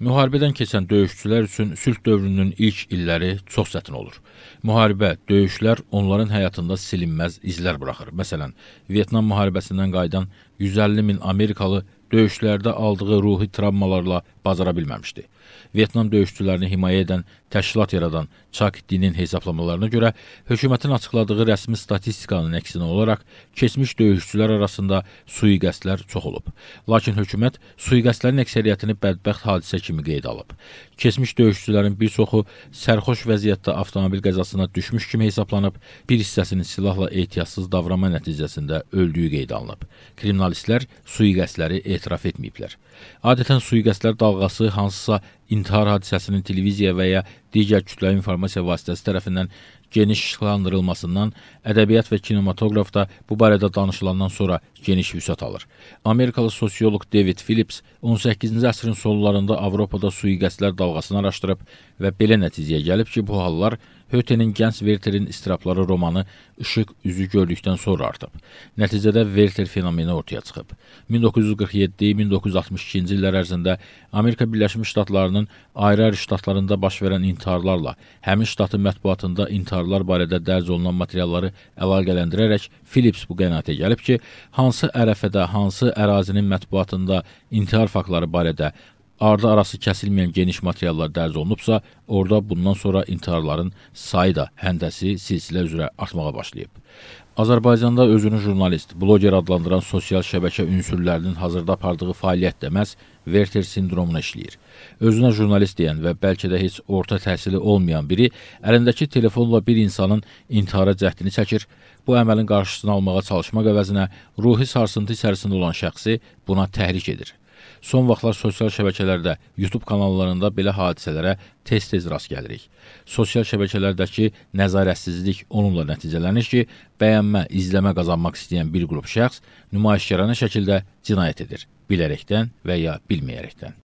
Müharibədən keçən döyüşçülər üçün sülh dövrünün ilk illəri çox çətin olur. Müharibə, döyüşlər onların həyatında silinməz izlər buraxır. Məsələn, Vyetnam müharibəsindən qayıdan 150 min Amerikalı döyüşlərdə aldığı ruhi travmalarla bazara bilməmişdi. Vyetnam döyüşçülərini himayə edən təşkilat yaradan Çak Dinin hesablamalarına görə hökumətin açıqladığı rəsmi statistikanın əksinə olaraq keçmiş döyüşçülər arasında sui-qəsdlər çox olub. Lakin hökumət sui-qəsdlərin əksəriyyətini bədbəxt hadisə kimi qeydə alıb. Keçmiş döyüşçülərin bir çoxu sərxoş vəziyyətdə avtomobil qəzasına düşmüş kimi hesablanıb, bir hissəsinin silahla ehtiyatsız davranma nəticəsində öldüyü qeydə alınıb. Kriminalistlər sui-qəsdləri etiraf etməyiblər. Adətən sui-qəsdlər dalğası hansısa intihar hadisəsinin televiziya və ya digər kütləvi informasiya vasitəsi tərəfindən genişlandırılmasından ədəbiyyat və kinematoqrafda bu barədə danışılandan sonra geniş vüsət alır. Amerikalı sosioloq David Phillips 18-ci əsrin sonlarında Avropada sui-qəsdlər dalğasını araşdırıb və belə nəticəyə gəlib ki, bu hallar Hötenin Gənc Verterin istirabları romanı Işıq üzü gördükdən sonra artıb. Nəticədə Verter fenomeni ortaya çıxıb. 1947-1962-ci illər ərzində Amerika Birləşmiş Ştatlarının ayrı-ayrı ştatlarında baş verən intiharlarla həmin ştatın mətbuatında intiharlar barədə dərc olunan materialları əlaqələndirərək Philips bu qənaətə gəlib ki, hansı ərəfədə, hansı ərazinin mətbuatında intihar faktları barədə, ardı arası kəsilməyən geniş materiallar dərc olunubsa, orada bundan sonra intiharların sayı da həndəsi silsilə üzrə artmağa başlayıb. Azərbaycanda özünü jurnalist, bloger adlandıran sosial şəbəkə ünsürlərinin hazırda apardığı fəaliyyət də məhz Werther sindromuna işləyir. Özünə jurnalist deyən və bəlkə də heç orta təhsili olmayan biri əlindəki telefonla bir insanın intihara cəhdini çəkir, bu əməlin qarşısını almağa çalışmaq əvəzinə ruhi sarsıntı içərisində olan şəxsi buna təhrik edir. Son vaxtlar sosial şəbəkələrdə, YouTube kanallarında belə hadisələrə tez-tez rast gəlirik. Sosial şəbəkələrdəki nəzarətsizlik onunla nəticələnir ki, bəyənmə, izləmə qazanmaq istəyən bir qrup şəxs nümayişkarana şəkildə cinayət edir, bilərəkdən və ya bilməyərəkdən.